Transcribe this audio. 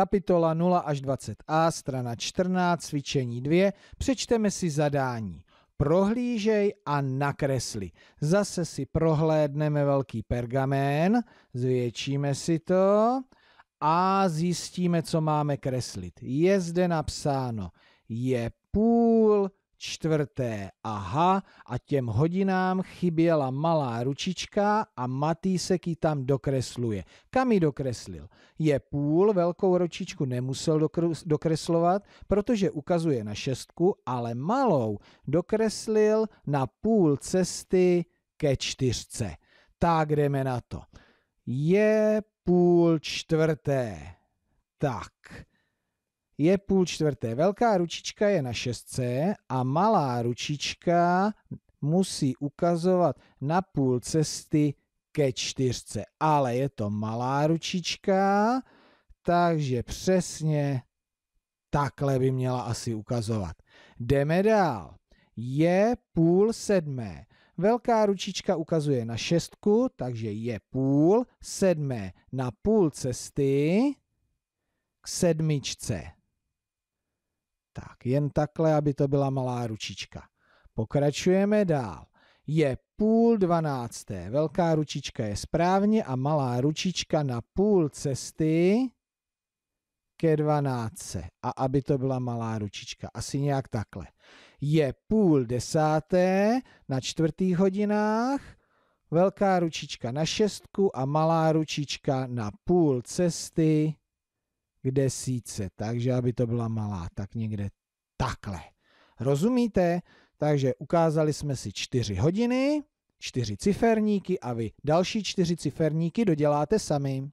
Kapitola 0 až 20a, strana 14, cvičení 2. Přečteme si zadání. Prohlížej a nakresli. Zase si prohlédneme velký pergamén, zvětšíme si to a zjistíme, co máme kreslit. Je zde napsáno, je půl, čtvrté aha a těm hodinám chyběla malá ručička a Matýsek ji tam dokresluje. Kam ji dokreslil? Je půl, velkou ručičku nemusel dokreslovat, protože ukazuje na šestku, ale malou dokreslil na půl cesty ke čtyřce. Tak jdeme na to. Je půl čtvrté. Tak, je půl čtvrté. Velká ručička je na šestce a malá ručička musí ukazovat na půl cesty ke čtyřce. Ale je to malá ručička, takže přesně takhle by měla asi ukazovat. Jdeme dál. Je půl sedmé. Velká ručička ukazuje na šestku, takže je půl sedmé na půl cesty k sedmičce tak, jen takhle, aby to byla malá ručička. Pokračujeme dál. Je půl dvanácté, velká ručička je správně a malá ručička na půl cesty ke dvanáctce. A aby to byla malá ručička, asi nějak takhle. Je půl desáté na čtvrtých hodinách, velká ručička na šestku a malá ručička na půl cesty k desíce, takže aby to byla malá, tak někde takhle. Rozumíte? Takže ukázali jsme si čtyři hodiny, čtyři ciferníky a vy další čtyři ciferníky doděláte sami.